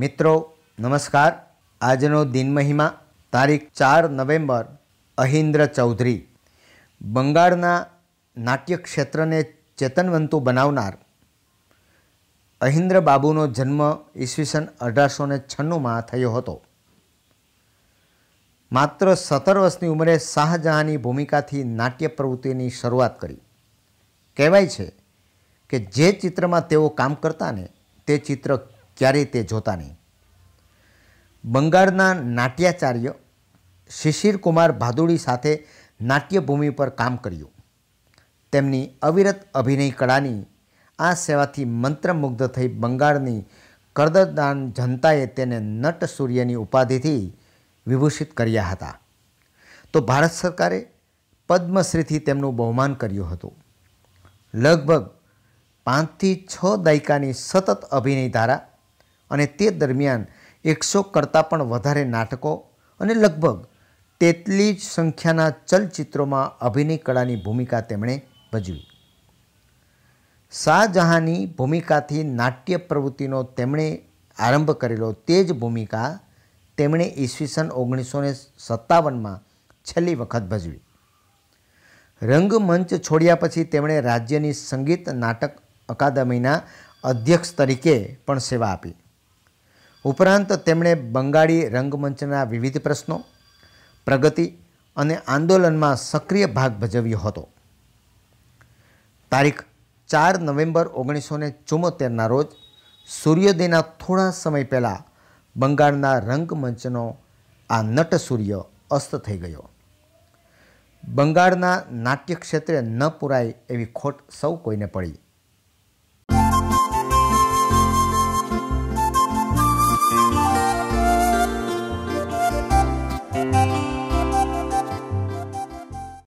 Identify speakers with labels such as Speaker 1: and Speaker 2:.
Speaker 1: મિત્રો નમસ્કાર આજનો દિન મહિમા તારીખ ચાર નવેમ્બર અહિન્દ્ર ચૌધરી બંગાળના નાટ્ય ક્ષેત્રને ચેતનવંતુ બનાવનાર અહિન્દ્ર બાબુનો જન્મ ઈસવીસન અઢારસો ને છન્નુંમાં થયો હતો માત્ર સત્તર વર્ષની ઉંમરે શાહજહાંની ભૂમિકાથી નાટ્ય પ્રવૃત્તિની શરૂઆત કરી કહેવાય છે કે જે ચિત્રમાં તેઓ કામ કરતા ને તે ચિત્ર ક્યારેય તે જોતા નહીં બંગાળના નાટ્યાચાર્ય શિશિર કુમાર ભાદુડી સાથે નાટ્યભૂમિ પર કામ કર્યું તેમની અવિરત અભિનય કળાની આ સેવાથી મંત્રમુગ્ધ થઈ બંગાળની કરદદાન જનતાએ તેને નટ સૂર્યની ઉપાધિથી વિભૂષિત કર્યા હતા તો ભારત સરકારે પદ્મશ્રીથી તેમનું બહુમાન કર્યું હતું લગભગ પાંચથી છ દાયકાની સતત અભિનય ધારા અને તે દરમિયાન એકસો કરતાં પણ વધારે નાટકો અને લગભગ તેટલી જ સંખ્યાના ચલચિત્રોમાં અભિનય કળાની ભૂમિકા તેમણે ભજવી શાહજહાંની ભૂમિકાથી નાટ્ય પ્રવૃત્તિનો તેમણે આરંભ કરેલો તે જ ભૂમિકા તેમણે ઈસવીસન ઓગણીસો ને સત્તાવનમાં છેલ્લી વખત ભજવી રંગમંચ છોડ્યા પછી તેમણે રાજ્યની સંગીત નાટક અકાદમીના અધ્યક્ષ તરીકે પણ સેવા આપી ઉપરાંત તેમણે બંગાળી રંગમંચના વિવિધ પ્રશ્નો પ્રગતિ અને આંદોલનમાં સક્રિય ભાગ ભજવ્યો હતો તારીખ ચાર નવેમ્બર ઓગણીસો ને ચુમ્મોતેરના રોજ સૂર્યોદયના થોડા સમય પહેલાં બંગાળના રંગમંચનો આ નટ સૂર્ય અસ્ત થઈ ગયો બંગાળના નાટ્ય ક્ષેત્રે ન પુરાય એવી ખોટ સૌ કોઈને પડી